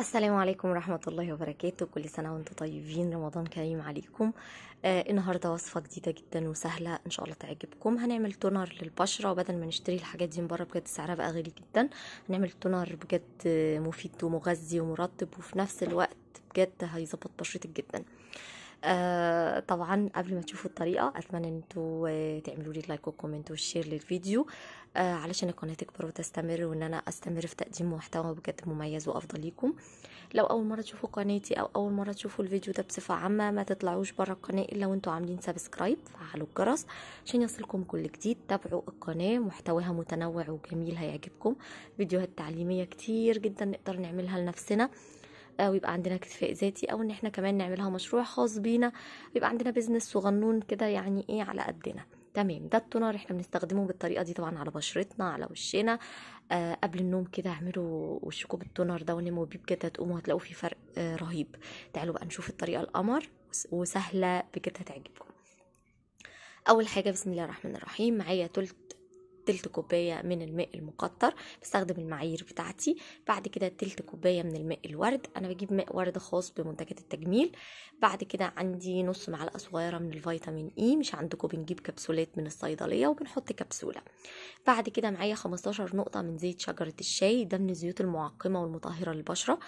السلام عليكم ورحمة الله وبركاته كل سنة وانتم طيبين رمضان كريم عليكم آه النهاردة وصفة جديدة جدا وسهلة ان شاء الله تعجبكم هنعمل تونر للبشرة وبدل ما نشتري الحاجات دي من بره بجد سعرها بقى غالي جدا هنعمل تونر بجد مفيد ومغذي ومرطب وفي نفس الوقت بجد هيظبط بشرتك جدا آه آه طبعا قبل ما تشوفوا الطريقه اتمنى ان انتوا آه، تعملوا لي لايك وكومنت وشير للفيديو آه علشان القناه تكبر وتستمر وان انا استمر في تقديم محتوى بجد مميز وافضل ليكم لو اول مره تشوفوا قناتي او اول مره تشوفوا الفيديو ده بصفه عامه ما تطلعوش بره القناه الا وانتوا عاملين سبسكرايب فعلوا الجرس عشان يصلكم كل جديد تابعوا القناه محتواها متنوع وجميل هيعجبكم فيديوهات تعليميه كتير جدا نقدر نعملها لنفسنا آه، ويبقى عندنا اكتفاء ذاتي او ان احنا كمان نعملها مشروع خاص بينا يبقى عندنا بيزنس صغنون كده يعني ايه على قدنا تمام ده التونر احنا بنستخدمه بالطريقه دي طبعا على بشرتنا على وشنا آه قبل النوم كده اعملوا وشكم بالتونر ده ونموا بيه بجد هتقوموا هتلاقوا فيه فرق آه رهيب تعالوا بقى نشوف الطريقه القمر وسهله بجد هتعجبكم اول حاجه بسم الله الرحمن الرحيم معايا تلت تلت كوباية من الماء المقطر بستخدم المعايير بتاعتي بعد كده تلت كوباية من الماء الورد أنا بجيب ماء ورد خاص بمنتجات التجميل بعد كده عندي نص معلقة صغيرة من الفيتامين إي e. مش عندكم بنجيب كبسولات من الصيدلية وبنحط كبسولة بعد كده معايا 15 نقطة من زيت شجرة الشاي ده من الزيوت المعقمة والمطهرة للبشرة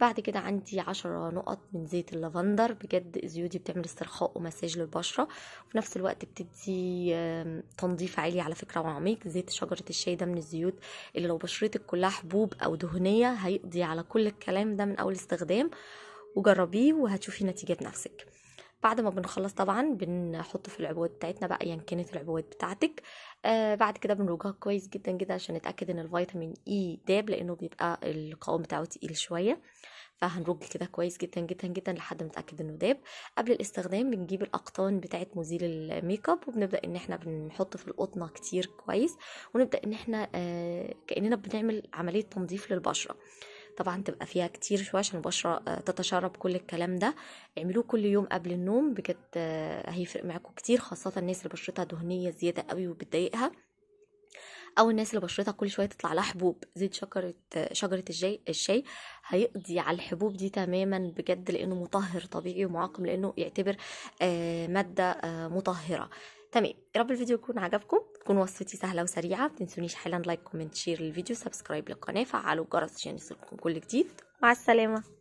بعد كده عندي 10 نقط من زيت اللافندر بجد الزيوت دي بتعمل استرخاء ومساج للبشرة وفي نفس الوقت بتدي تنظيف عالي على فكرة وعميق زيت شجرة الشاي ده من الزيوت اللي لو بشرتك كلها حبوب أو دهنية هيقضي على كل الكلام ده من أول استخدام وجربيه وهتشوفي نتيجة بنفسك بعد ما بنخلص طبعا بنحطه في العبوات بتاعتنا بقى ايا كانت العبوات بتاعتك آه بعد كده بنرجها كويس جدا جدا عشان نتاكد ان الفيتامين اي e داب لانه بيبقى القوام بتاعه تقيل شويه آه فهنرج كده كويس جدا جدا جدا لحد ما نتاكد انه داب قبل الاستخدام بنجيب الاقطان بتاعه مزيل الميك اب وبنبدا ان احنا بنحط في القطنه كتير كويس ونبدا ان احنا آه، كاننا بنعمل عمليه تنظيف للبشره طبعا تبقى فيها كتير شويه عشان البشره آه، تتشرب كل الكلام ده اعملوه كل يوم قبل النوم بجد آه، هيفرق معاكم كتير خاصه الناس اللي بشرتها دهنيه زياده قوي وبتضايقها او الناس اللي بشرتها كل شويه تطلع لها حبوب زيت شجره شجره الشاي الشاي هيقضي على الحبوب دي تماما بجد لانه مطهر طبيعي ومعقم لانه يعتبر آه، ماده آه، مطهره تمام يا رب الفيديو يكون عجبكم تكون وصفتي سهله وسريعه ما تنسونيش حالا لايك كومنت شير للفيديو سبسكرايب للقناه فعلوا الجرس عشان يوصلكم كل جديد مع السلامه